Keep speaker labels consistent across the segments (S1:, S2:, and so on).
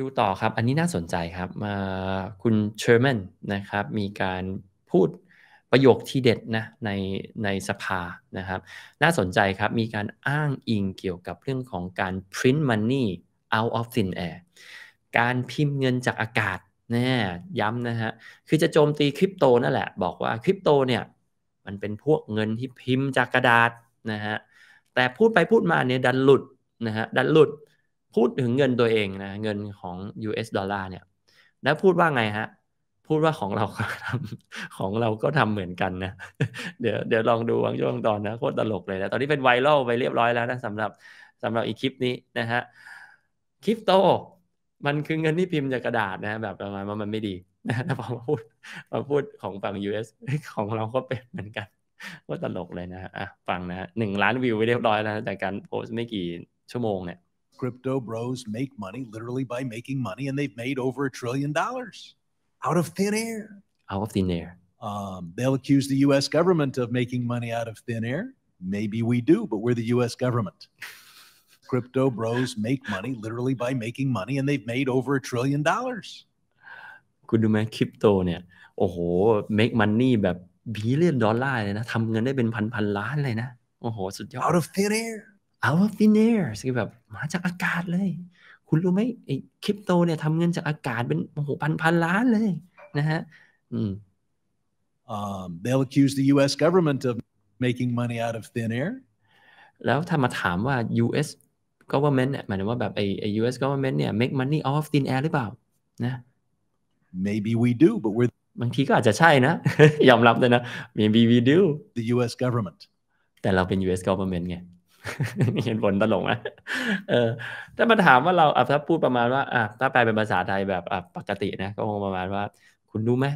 S1: ดูต่อครับ อันนี้น่าสนใจครับมาคุณเชอร์แมนนะครับมีการพูดประโยคที่เด็ดนะในในสภานะครับน่าสนใจครับ มีการอ้างอิงเกี่ยวกับเรื่องของการ print money out of thin air การพิมพ์เงินจากอากาศนะย้ำนะฮะคือจะโจมตีคริปโตนั่นแหละ บอกว่าคริปโตเนี่ย มันเป็นพวกเงินที่พิมพ์จากกระดาษนะฮะแต่พูดไปพูดมาเนี่ยดันหลุดนะฮะดันหลุดพูดถึงเงินตัวเองนะ เงินของ US ดอลลาร์เนี่ยแล้วพูดว่าไงฮะ พูดว่าของเราทำของเราก็ทำเหมือนกันนะ เดี๋ยวเดี๋ยวลองดูบางช่วงตอนนะโคตรตลกเลยนะตอนนี้เป็นไวรัลไปเรียบร้อยแล้วนะสำหรับสำหรับอีคลิปนี้นะฮะคริปโตมันคือเงินที่พิมพ์จากกระดาษนะแบบประมาณว่ามันไม่ดี นะแพอมาพูดมาพูดของฝั่ง US ของเราก็เป็นเหมือนกันก็ตลกเลยนะอ่ะฟังนะหนึ่งล้านวิวไปเรียบร้อยแล้วจากการโพสไม่กี่ชั่วโมงเนี่ย
S2: crypto bros make money literally by making money, and they've made over a trillion dollars out of thin air. Out of thin air. Um, they'll accuse the U.S. government of making money out of thin air. Maybe we do, but we're the U.S. government. crypto bros make money literally by making money, and they've made over a trillion dollars.
S1: คุณดูไหมคริปโตเนี่ย make money out of thin air เอาฟินเนอร์สแบบมาจากอากาศเลย คุณรู้ไหมไอ้คริปโตเนี่ยทำเงินจากอากาศเป็นโอ้โหพันพัน ล้านเลย นะฮะ
S2: อืม they'll accuse the U.S. government of making money out of thin air
S1: แล้วถ้ามาถามว่า U.S. government เนี่ยหมายถึงว่าแบบไอ้ U.S. government เนี่ย make money out of thin air หรือเปล่านะ maybe we do but we're บางทีก็อาจจะใช่นะ ยอมรับเลยนะ maybe we do the U.S. government แต่เราเป็น U.S. government ไงมีเห็นผลตลกนะเออ ถ้ามาถามว่าเราอถ้าพูดประมาณว่าอ่ะถ้าแปลเป็นภาษาไทยแบบอปกตินะ ก็คงประมาณว่า คุณรู้ไหม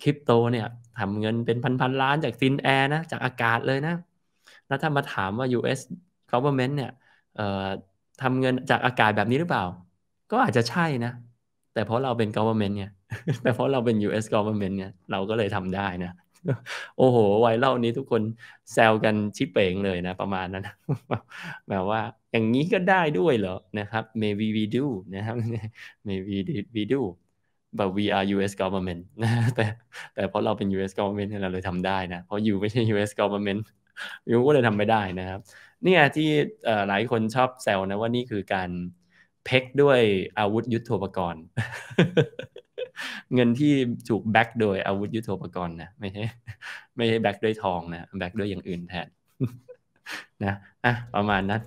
S1: คริปโตเนี่ยทำเงินเป็นพันๆล้านจากฟินแอร์นะ จากอากาศเลยนะ แล้วถ้ามาถามว่า US government เนี่ยเอ่อทำเงินจากอากาศแบบนี้หรือเปล่า ก็อาจจะใช่นะ แต่เพราะเราเป็น government เนี่ย แต่เพราะเราเป็น US government เนี่ย เราก็เลยทำได้นะโอ้โหวัยเล่านี้ทุกคนแซวกันชิเป่งเลยนะ ประมาณนั้นแบบว่าอย่างนี้ก็ได้ด้วยเหรอ นะครับ maybe we do นะครับ maybe we do but we are U.S. government นะแต่แต่เพราะเราเป็น U.S. government เราเลยทำได้นะ เพราะอยู่ไม่ใช่ U.S. government อยู่ก็เลยทำไม่ได้นะครับ เนี่ยที่หลายคนชอบแซวนะว่านี่คือการ เพ็กด้วยอาวุธยุโทโธปกรณ์เงินที่ถูกแบ็กโดยอาวุธยุโทโธปกรณ์นะ ไม่ใช่ไม่ใช่แบ็กด้วยทองนะ แบ็กด้วยอย่างอื่นแทนนะอ่ะประมาณนั้น